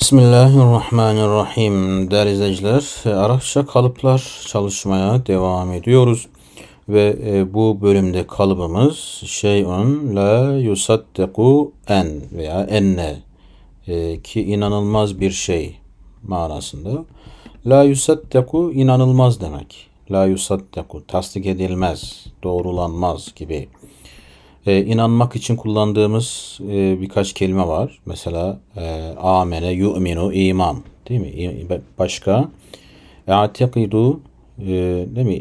Bismillahirrahmanirrahim. Değerli izleyiciler, Arapça kalıplar çalışmaya devam ediyoruz. Ve e, bu bölümde kalıbımız şeyun la yusaddeku en veya enne e, ki inanılmaz bir şey manasında. La yusaddeku inanılmaz demek. La yusaddeku tasdik edilmez, doğrulanmaz gibi e, inanmak için kullandığımız e, birkaç kelime var. Mesela e, amene, yu'minu, iman değil mi? Başka i'tikidu e, değil mi?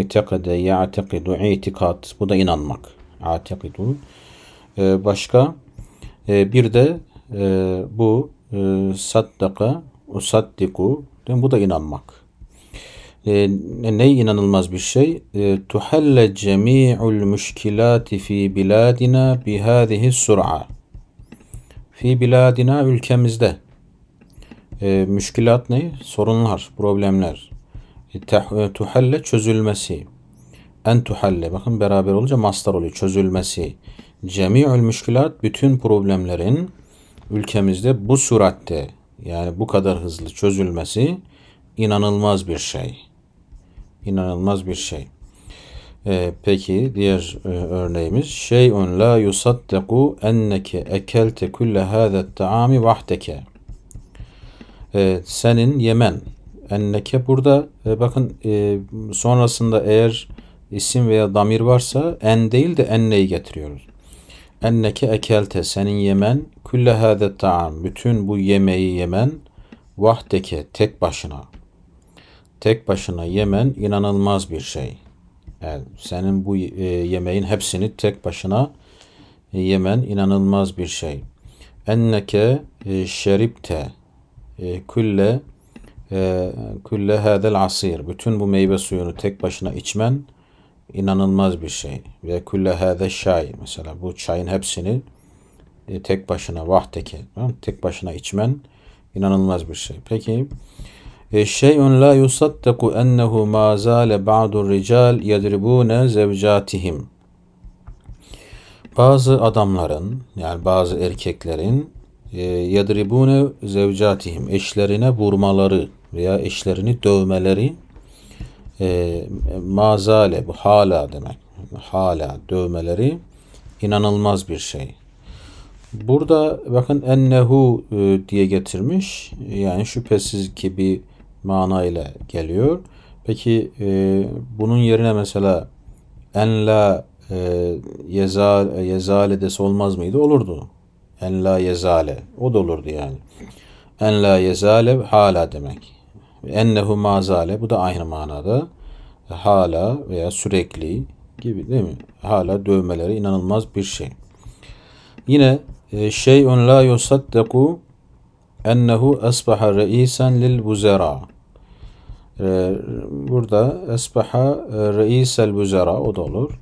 İ'tikade, ya'tikidu, i'tikat. Bu da inanmak. İ'tikidu. E, başka e, bir de e, bu e, saddaka, usaddiku. Bu da inanmak e, ne inanılmaz bir şey. Ee, tuhelle cemi'ul müşkilati fi biladina bihâzihi sur'a. Fi biladina ülkemizde. E, müşkilat ne? Sorunlar, problemler. E, çözülmesi. En tuhalle. Bakın beraber olunca mastar oluyor. Çözülmesi. Cemi'ül müşkilat bütün problemlerin ülkemizde bu suratte yani bu kadar hızlı çözülmesi inanılmaz bir şey inanılmaz bir şey. Ee, peki diğer e, örneğimiz şeyun la yusaddaku enneke ekelte kulle hadet taami vahdeke. Ee, senin yemen enneke burada e, bakın e, sonrasında eğer isim veya damir varsa en değil de enneyi getiriyoruz. Enneke ekelte senin yemen külle hadet taam bütün bu yemeği yemen vahdeke tek başına. Tek başına yemen inanılmaz bir şey. Yani senin bu e, yemeğin hepsini tek başına yemen inanılmaz bir şey. Enneke e, şeripte e, külle külle hadel asir. Bütün bu meyve suyunu tek başına içmen inanılmaz bir şey. Ve külle hâze şay. Mesela bu çayın hepsini tek başına vahdeki, tek başına içmen inanılmaz bir şey. Peki şey'un la yusaddaku ennehu ma zale ba'du rical yadribune zevcatihim. Bazı adamların yani bazı erkeklerin e, yadribune zevcatihim eşlerine vurmaları veya eşlerini dövmeleri e, mazale bu hala demek. Hala dövmeleri inanılmaz bir şey. Burada bakın ennehu e, diye getirmiş. Yani şüphesiz ki bir mana ile geliyor. Peki e, bunun yerine mesela en la e, yezal, yezale dese olmaz mıydı? Olurdu. En la yezale. O da olurdu yani. En la yezale hala demek. Ennehu mazale. Bu da aynı manada. Hala veya sürekli gibi değil mi? Hala dövmeleri inanılmaz bir şey. Yine e, şeyun la yusaddeku ennehu esbaha reisen lil buzera. Ee, burada esbaha e, reisel büzera o da olur.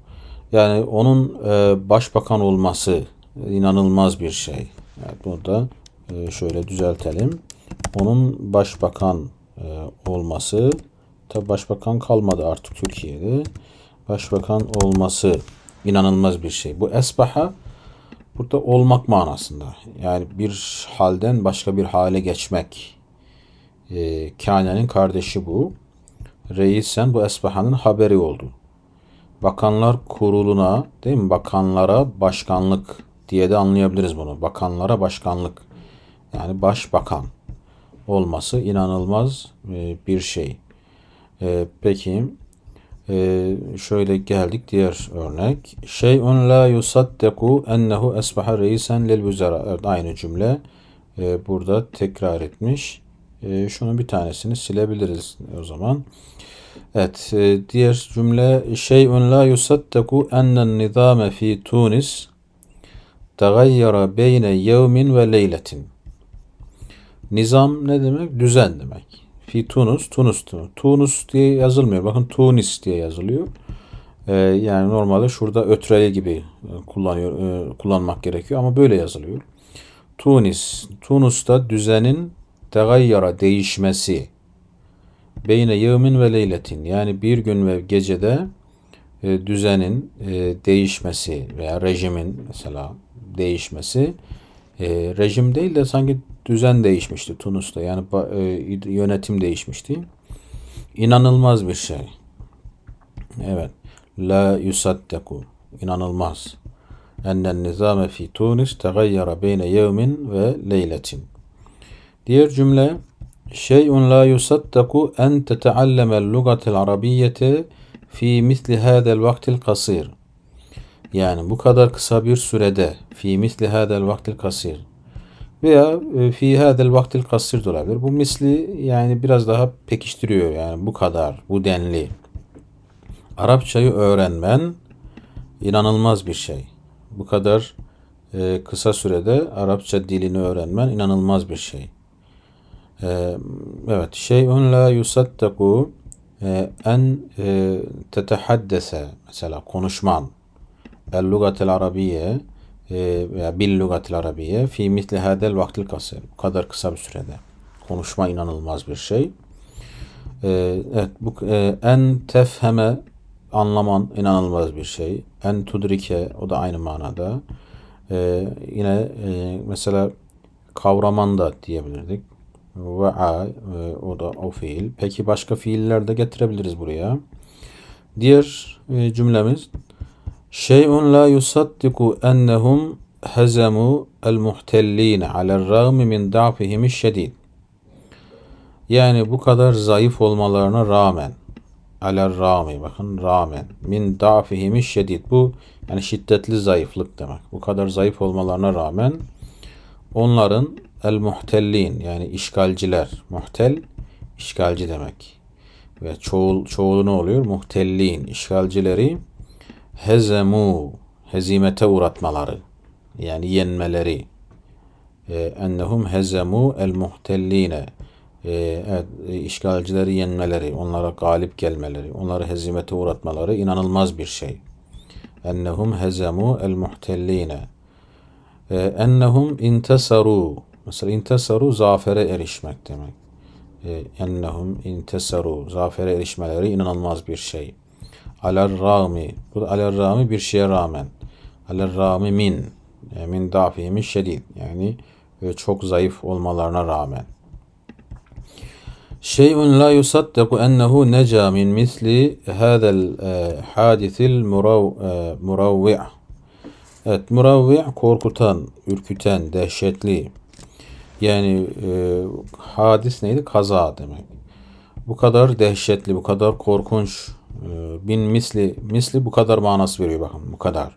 Yani onun e, başbakan olması inanılmaz bir şey. Yani bunu da e, şöyle düzeltelim. Onun başbakan olması tabi başbakan kalmadı artık Türkiye'de. Başbakan olması inanılmaz bir şey. Bu esbaha burada olmak manasında. Yani bir halden başka bir hale geçmek e, Kane'nin kardeşi bu. Reisen bu Esbahan'ın haberi oldu. Bakanlar kuruluna değil mi? Bakanlara başkanlık diye de anlayabiliriz bunu. Bakanlara başkanlık. Yani başbakan olması inanılmaz e, bir şey. E, peki e, şöyle geldik diğer örnek. Şey'un la yusaddeku ennehu esbaha reisen lil buzara Evet, aynı cümle e, burada tekrar etmiş e, şunun bir tanesini silebiliriz o zaman. Evet, e, diğer cümle şey'un la yusaddaku ennen nizame fi Tunis tagayyara beyne yevmin ve leyletin. Nizam ne demek? Düzen demek. Fi Tunus, Tunus, Tunus diye yazılmıyor. Bakın Tunis diye yazılıyor. Ee, yani normalde şurada ötreli gibi e, kullanıyor, e, kullanmak gerekiyor ama böyle yazılıyor. Tunis, Tunus'ta düzenin tegayyara değişmesi beyne yevmin ve leyletin yani bir gün ve gecede e, düzenin e, değişmesi veya rejimin mesela değişmesi e, rejim değil de sanki düzen değişmişti Tunus'ta yani e, yönetim değişmişti. İnanılmaz bir şey. Evet. La yusaddeku. İnanılmaz. Ennen nizame fi Tunis tegayyara beyne yevmin ve leyletin. Diğer cümle şey'un la yusaddaku en teteallemel lugatel arabiyyete fi misli hadel vaktil kasir. Yani bu kadar kısa bir sürede fi misli hadel vaktil kasir veya e, fi hadel vaktil kasir de olabilir. Bu misli yani biraz daha pekiştiriyor yani bu kadar, bu denli. Arapçayı öğrenmen inanılmaz bir şey. Bu kadar e, kısa sürede Arapça dilini öğrenmen inanılmaz bir şey. Ee, evet. Şey'un la yusaddaku e, en e, tetehaddese mesela konuşman el lugatil arabiye e, veya bil lugatil arabiye fi misli hadel vaktil kasir. Bu kadar kısa bir sürede. Konuşma inanılmaz bir şey. Ee, evet bu e, en tefheme anlaman inanılmaz bir şey. En tudrike o da aynı manada. Ee, yine e, mesela kavraman da diyebilirdik. Ve'a e, o da o fiil. Peki başka fiiller de getirebiliriz buraya. Diğer e, cümlemiz Şey'un la yusaddiku ennehum hazemu el muhtellin alel rağmi min da'fihim şedid. Yani bu kadar zayıf olmalarına rağmen alel rami bakın rağmen min dafihimi şiddet bu yani şiddetli zayıflık demek. Bu kadar zayıf olmalarına rağmen onların El muhtellin yani işgalciler. Muhtel işgalci demek. Ve çoğul, çoğulu ne oluyor? Muhtellin işgalcileri hezemu hezimete uğratmaları yani yenmeleri e, ennehum hezemu el muhtelline evet, e, işgalcileri yenmeleri, onlara galip gelmeleri, onları hezimete uğratmaları inanılmaz bir şey. Ennehum hezemu el muhtelline. Ennehum intasaru Mesela intesaru zafere erişmek demek. E, ennehum intesaru zafere erişmeleri inanılmaz bir şey. Aler rami bu da aler rami bir şeye rağmen. Aler rami min e, min dafihimi şedid yani e, çok zayıf olmalarına rağmen. Şey'un la yusaddaku ennehu neca min misli hadel hadisil muravvi' Evet muravvi' korkutan, ürküten, dehşetli yani e, hadis neydi? Kaza demek. Bu kadar dehşetli, bu kadar korkunç, e, bin misli, misli bu kadar manası veriyor bakın bu kadar.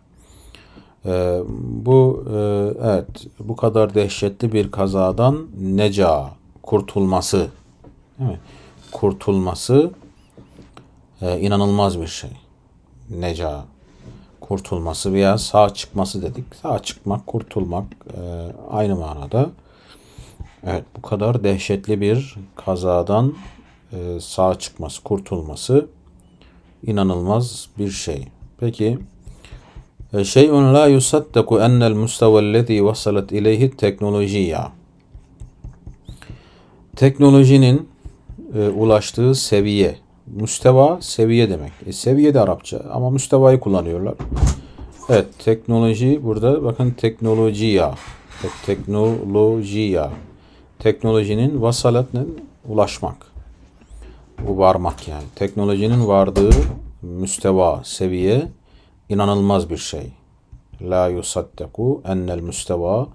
E, bu e, evet bu kadar dehşetli bir kazadan neca kurtulması değil mi? kurtulması e, inanılmaz bir şey. Neca kurtulması veya sağ çıkması dedik. Sağ çıkmak, kurtulmak e, aynı manada. Evet bu kadar dehşetli bir kazadan e, sağ çıkması, kurtulması inanılmaz bir şey. Peki e, şey'un la yusaddaku enel mustavellezî vasalat ileyhi teknolojiya. Teknolojinin e, ulaştığı seviye. Müsteva seviye demek. E, seviye de Arapça ama müstevayı kullanıyorlar. Evet teknoloji burada bakın teknolojiya. Teknolojiya teknolojinin vasalatına Ulaşmak. Bu varmak yani. Teknolojinin vardığı müsteva, seviye inanılmaz bir şey. La yusaddaku ennel müsteva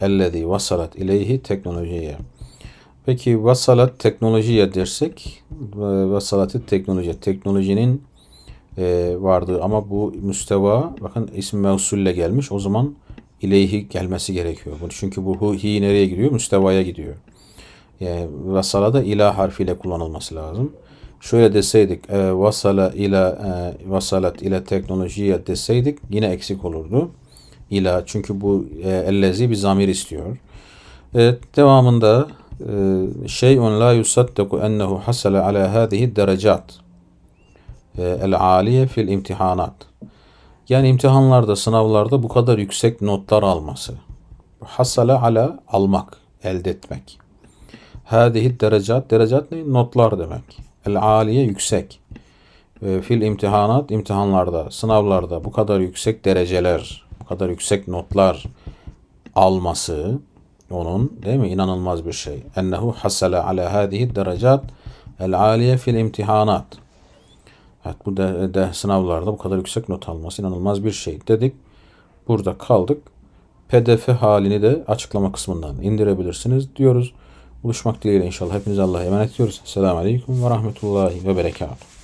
ellezî vasalat ileyhi teknolojiye. Peki vasalat teknolojiye dersek e, vasalatı teknoloji. Teknolojinin e, vardı ama bu müsteva bakın isim mevsulle gelmiş. O zaman ileyhi gelmesi gerekiyor. Çünkü bu hu hi nereye gidiyor? Müstevaya gidiyor. Yani vasala da ila harfiyle kullanılması lazım. Şöyle deseydik e, vasala ila e, vasalat ile teknolojiye deseydik yine eksik olurdu. İla çünkü bu e, ellezi bir zamir istiyor. Evet, devamında e, şeyun la yusaddiku ennehu hasale ala hadihi derecat e, el aliye fil imtihanat. Yani imtihanlarda, sınavlarda bu kadar yüksek notlar alması. Hasale ala almak, elde etmek. Hadihi derecat, derecat ne? Notlar demek. El aliye yüksek. E, fil imtihanat, imtihanlarda, sınavlarda bu kadar yüksek dereceler, bu kadar yüksek notlar alması onun değil mi? inanılmaz bir şey. Ennehu hasale ala hadihi derecat el aliye fil imtihanat. Evet bu de, de sınavlarda bu kadar yüksek not alması inanılmaz bir şey dedik. Burada kaldık. PDF halini de açıklama kısmından indirebilirsiniz diyoruz. Buluşmak dileğiyle inşallah hepinize Allah'a emanet ediyoruz. Selamun Aleyküm ve Rahmetullahi ve Berekatuhu.